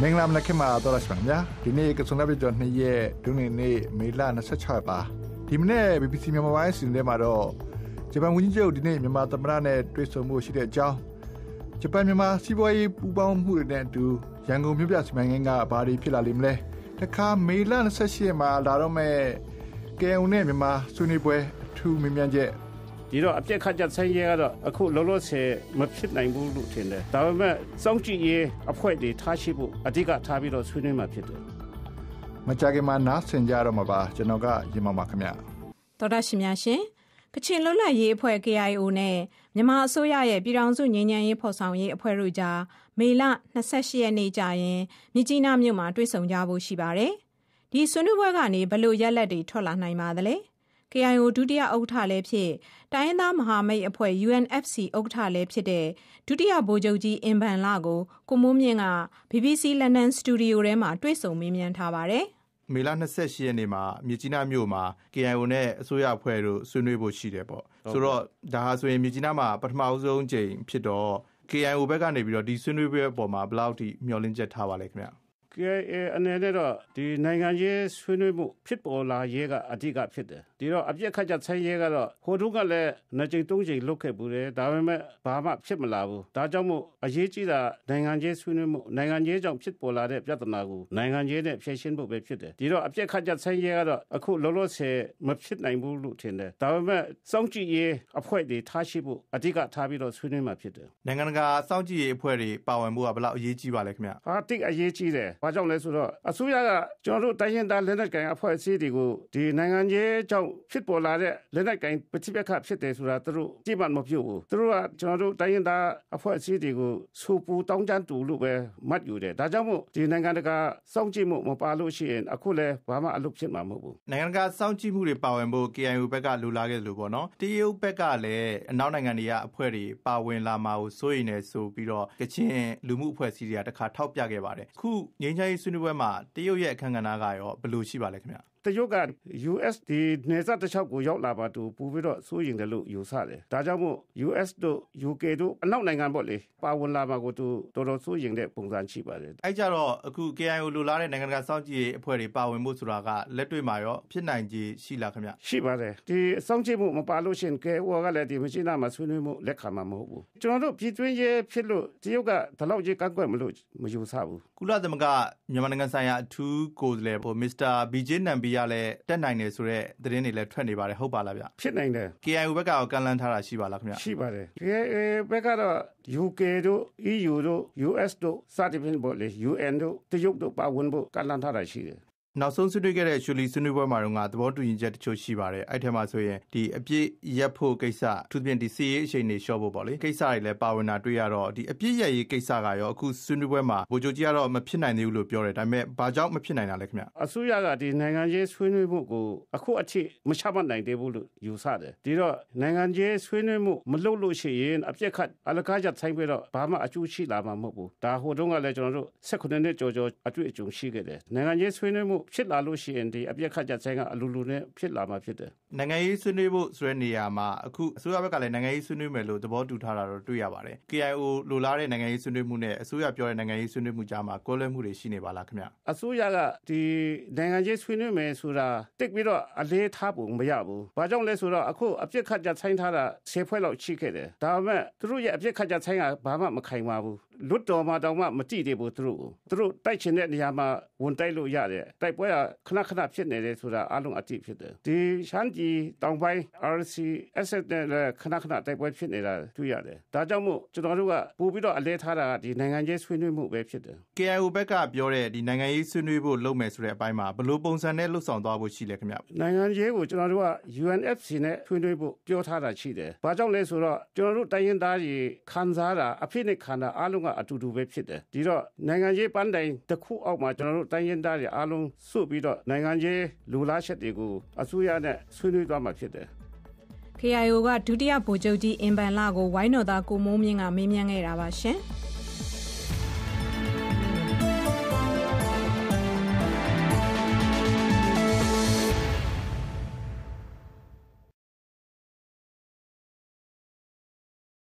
မင်္ဂလာမနက်ခင်းပါတော်ရရှိပါခင်ဗျာဒီနေ့ကစုံလပ်ပြကြော်2ရက်ဒုနေနေ့မေလ26ရက်ပါဒီမနေ့ BBC မြန်မာပိုင်းစီစဉ်ထဲမှာတော့ဂျပန်ဝန်ကြီးချုပ်ဒီနေ့မြန်မာသမ္မတနဲ့တွေ့ဆုံမှုရှိတဲ့အကြောင်းဂျပန်မြန်မာစီးပွားရေးပူးပေါင်းမှုတွေနဲ့အတူရန်ကုန်မြို့ပြစီမံကိန်းကဘာတွေဖြစ်လာလိမ့်မလဲတခါမေလ28ရက်မှာလာတော့မဲ့ KU နဲ့မြန်မာဆွေးနွေးပွဲအထူးမင်းမြန်ချက်ဒီတော့အပြက်ခတ်ချက်ဆိုင်ရဲကတော့အခုလောလောဆယ်မဖြစ်နိုင်ဘူးလို့ထင်တယ်ဒါပေမဲ့စောင့်ကြည့်ရေးအဖွဲ့တွေထားရှိဖို့အဓိကထားပြီးတော့ဆွေးနွေးမှာဖြစ်တယ်မကြခင်မှာနားဆင်ကြတော့မှာပါကျွန်တော်ကရင်မပါခင်ဗျတော်တော်ရှင်များရှင်ကချင်လွတ်လပ်ရေးအဖွဲ့ KIO နဲ့မြန်မာအစိုးရရဲ့ပြည်ထောင်စုငြိမ်းချမ်းရေးဖော်ဆောင်ရေးအဖွဲ့တို့ကြားမေလ28ရက်နေ့ကျရင်မြကြီးနားမြို့မှာတွေ့ဆုံကြဖို့ရှိပါတယ်ဒီဆွေးနွေးပွဲကနေဘလို့ရက်လက်တွေထွက်လာနိုင်ပါသလဲ။ KIO ဒုတိယဥက္ကဋ္ဌလည်းဖြစ်တိုင်းရင်းသားမဟာမိတ်အဖွဲ့ UNFC ဥက္ကဋ္ဌလည်းဖြစ်တဲ့ဒုတိယဗိုလ်ချုပ်ကြီးအင်ဘန်လကိုကိုမိုးမြင့်က BBC London Studio ထဲမှာတွေ့ဆုံမေးမြန်းထားပါတယ်။မေလ28ရက်နေ့မှာမြစ်ကြီးနားမြို့မှာ KIO နဲ့အစိုးရအဖွဲ့တို့ဆွေးနွေးဖို့ရှိတယ်ပေါ့။ဆိုတော့ဒါဟာဆိုရင်မြစ်ကြီးနားမှာပထမဆုံးချိန်ဖြစ်တော့ KIO ဘက်ကနေပြီးတော့ဒီဆွေးနွေးပွဲအပေါ်မှာဘယ်လောက်ထိမျှော်လင့်ချက်ထားပါလဲခင်ဗျ။ KIA အနေနဲ့တော့ဒီနိုင်ငံရေးဆွေးနွေးမှုဖြစ်ပေါ်လာရေးကအဓိကဖြစ်တယ်ဒီတော့အပြစ်ခတ်ချက်ဆိုင်ရေးကတော့ဟိုတုန်းကလည်းနှစ်ကြိမ်သုံးကြိမ်လုတ်ခဲ့ဘူးတယ်ဒါပေမဲ့ဘာမှဖြစ်မလာဘူးဒါကြောင့်မို့အရေးကြီးတာနိုင်ငံရေးဆွေးနွေးမှုနိုင်ငံရေးကြောင့်ဖြစ်ပေါ်လာတဲ့ပြဿနာကိုနိုင်ငံရေးနဲ့ဖြေရှင်းဖို့ပဲဖြစ်တယ်ဒီတော့အပြစ်ခတ်ချက်ဆိုင်ရေးကတော့အခုလောလောဆယ်မဖြစ်နိုင်ဘူးလို့ထင်တယ်ဒါပေမဲ့စောင့်ကြည့်ရေးအဖွဲ့တွေထားရှိဖို့အဓိကထားပြီးတော့ဆွေးနွေးမှာဖြစ်တယ်နိုင်ငံတကာစောင့်ကြည့်ရေးအဖွဲ့တွေပါဝင်ဖို့ကဘယ်လောက်အရေးကြီးပါလဲခင်ဗျာဟာတိတ်အရေးကြီးတယ်ဘာကြောင့်လဲဆိုတော့အစိုးရကကျွန်တော်တို့တိုင်းရင်းသားလက်နက်ကိုင်အဖွဲ့အစည်းတွေကိုဒီနိုင်ငံကြီးကြောင့်ဖြစ်ပေါ်လာတဲ့လက်နက်ကိုင်ပဋိပက္ခဖြစ်တယ်ဆိုတာသူတို့ကြိမှန်မပြုတ်ဘူးသူတို့ကကျွန်တော်တို့တိုင်းရင်းသားအဖွဲ့အစည်းတွေကိုစူပူတောင်းတတူလို့ပဲမှတ်ယူတယ်ဒါကြောင့်မို့ဒီနိုင်ငံတကာစောင့်ကြည့်မှုမပါလို့ရှိရင်အခုလည်းဘာမှအလုပ်ဖြစ်မှာမဟုတ်ဘူးနိုင်ငံတကာစောင့်ကြည့်မှုတွေပါဝင်ဖို့ KIU ဘက်ကလိုလားခဲ့လို့ပေါ့နော်တရုတ်ဘက်ကလည်းအနောက်နိုင်ငံတွေကအဖွဲ့တွေပါဝင်လာမှာကိုစိုးရိမ်နေဆိုပြီးတော့ကချင်လူမှုအဖွဲ့အစည်းတွေကတခါထောက်ပြခဲ့ပါတယ်ခုငင်းမ်းရေးဆွေးနွေးပွဲမှာတရုတ်ရဲ့အခမ်းကဏ္ဍကရောဘယ်လိုရှိပါလဲခင်ဗျတရုတ်က US ဒီနေဆက်တစ်ချောက်ကိုရောက်လာပါသူပူပြီးတော့စိုးရင်တယ်လို့ယူဆတယ်ဒါကြောင့်မို့ US တို့ UK တို့အနောက်နိုင်ငံပေါ့လေပါဝင်လာမှာကိုသူတော်တော်စိုးရင်တဲ့ပုံစံရှိပါတယ်အဲကြတော့အခု KIO လိုလားတဲ့နိုင်ငံကစောင့်ကြည့်ရေးအဖွဲ့တွေပါဝင်မှုဆိုတာကလက်တွေ့မှာရောဖြစ်နိုင်ခြေရှိလားခင်ဗျရှိပါတယ်ဒီစောင့်ကြည့်မှုမပါလို့ရှင် KIO ကလည်းဒီမရှိနာမှာဆွေးနွေးမှုလက်ခံမှာမဟုတ်ဘူးကျွန်တော်တို့ပြည်တွင်းရေးဖြစ်လို့တရုတ်ကဒီလောက်ကြီးကန့်ကွက်မလို့မယူဆဘူးကုလသမဂ္ဂမြန်မာနိုင်ငံဆိုင်ရာအထူးကိုယ်စားလှယ်ဟိုမစ္စတာဘီဂျေနမ်ဘီကလည်းတက်နိုင်တယ်ဆိုတဲ့သတင်းတွေလည်းထွက်နေပါတယ်ဟုတ်ပါလားဗျဖြစ်နိုင်တယ် KIU ဘက်ကရောကန့်လန့်ထားတာရှိပါလားခင်ဗျရှိပါတယ် KIA ဘက်ကတော့ UK တို့ EU တို့ US တို့စသဖြင့်ပေါ့လေ UN တို့တရုတ်တို့ပါဝင်ဖို့ကန့်လန့်ထားတာရှိတယ်နောက်ဆုံးဆွေးနွေးခဲ့တဲ့ရွှေလီဆွေးနွေးပွဲမှာတော့ငါသဘောတူညီချက်တချို့ရှိပါတယ်အဲ့ထဲမှာဆိုရင်ဒီအပြစ်ရက်ဖို့ကိစ္စသူပြင်ဒီစီရေးအချိန်နေလျှော့ဖို့ပေါ့လေကိစ္စတွေလည်းပါဝင်တာတွေ့ရတော့ဒီအပြစ်ရက်ရေးကိစ္စကရောအခုဆွေးနွေးပွဲမှာဗိုလ်ချုပ်ကြီးကတော့မဖြစ်နိုင်သေးဘူးလို့ပြောတယ်ဒါပေမဲ့ဘာကြောင့်မဖြစ်နိုင်တာလဲခင်ဗျအစိုးရကဒီနိုင်ငံရေးဆွေးနွေးမှုကိုအခုအချိန်မချမှတ်နိုင်သေးဘူးလို့ယူဆတယ်ဒီတော့နိုင်ငံရေးဆွေးနွေးမှုမလုပ်လို့ရှိရင်အပြစ်ခတ်အလကားကြဆိုင်ပြီးတော့ဘာမှအကျိုးရှိလာမှာမဟုတ်ဘူးဒါဟိုတုန်းကလည်းကျွန်တော်တို့၁၉နှစ်ကျော်ကျော်အတွေ့အကြုံရှိခဲ့တယ်နိုင်ငံရေးဆွေးနွေးမှုဖြစ်လာလို့ရှိရင်ဒီအပြက်ခတ်ကြဆိုင်ကအလူလူနဲ့ဖြစ်လာမှာဖြစ်တယ်။နိုင်ငံရေးဆွေးနွေးဖို့ဆိုတဲ့နေရာမှာအခုအစိုးရဘက်ကလည်းနိုင်ငံရေးဆွေးနွေးမယ်လို့သဘောတူထားတာတော့တွေ့ရပါတယ်။ KIO လိုလားတဲ့နိုင်ငံရေးဆွေးနွေးမှုနဲ့အစိုးရပြောတဲ့နိုင်ငံရေးဆွေးနွေးမှုကြားမှာကွဲလွဲမှုတွေရှိနေပါလားခင်ဗျ။အစိုးရကဒီနိုင်ငံရေးဆွေးနွေးမယ်ဆိုတာတိတ်ပြီးတော့အလေးထားပုံမရဘူး။ဘာကြောင့်လဲဆိုတော့အခုအပြက်ခတ်ကြဆိုင်ထားတာ၁၀ဖွဲ့လောက်ရှိခဲ့တယ်။ဒါပေမဲ့သူတို့ရဲ့အပြက်ခတ်ကြဆိုင်ကဘာမှမခိုင်ပါဘူး။လွတ်တော်မှာတောင်မှမကြည့်သေးဘူးသူတို့ကို။သူတို့တိုက်ချင်တဲ့နေရာမှာဝန်တိုက်လို့ရတယ်။တိုက်တိုက်ပွဲကခဏခဏဖြစ်နေတယ်ဆိုတာအလုံးအတိဖြစ်တယ်ဒီရှမ်းပြည်တောင်ပိုင်း RCS နဲ့ခဏခဏတိုက်ပွဲဖြစ်နေတာတွေ့ရတယ်ဒါကြောင့်မို့ကျွန်တော်တို့ကပို့ပြီးတော့အလဲထားတာကဒီနိုင်ငံရေးဆွေးနွေးမှုပဲဖြစ်တယ် KIO ဘက်ကပြောတဲ့ဒီနိုင်ငံရေးဆွေးနွေးဖို့လုပ်မယ်ဆိုတဲ့အပိုင်းမှာဘလို့ပုံစံနဲ့လှုပ်ဆောင်သွားဖို့ရှိလဲခင်ဗျနိုင်ငံရေးကိုကျွန်တော်တို့က UNFC နဲ့ဆွေးနွေးဖို့ပြောထားတာရှိတယ်ဘာကြောင့်လဲဆိုတော့ကျွန်တော်တို့တိုင်းရင်းသားတွေခံစားတာအဖြစ်နဲ့ခံတာအလုံးကအတူတူပဲဖြစ်တယ်ဒီတော့နိုင်ငံရေးပန်းတိုင်တစ်ခုအောက်မှာကျွန်တော်တို့တိုင်းရင်းသားတွေအလုံးစုပြီးတော့နိုင်ငံကြီးလူလားချက်တွေကိုအစိုးရနဲ့ဆွေးနွေးသွားမှာဖြစ်တယ်။ KIO ကဒုတိယဗိုလ်ချုပ်ကြီးအင်ပန်လာကိုဝိုင်းတော်သားကိုမိုးမြင့်ကမေးမြန်းခဲ့တာပါရှင်။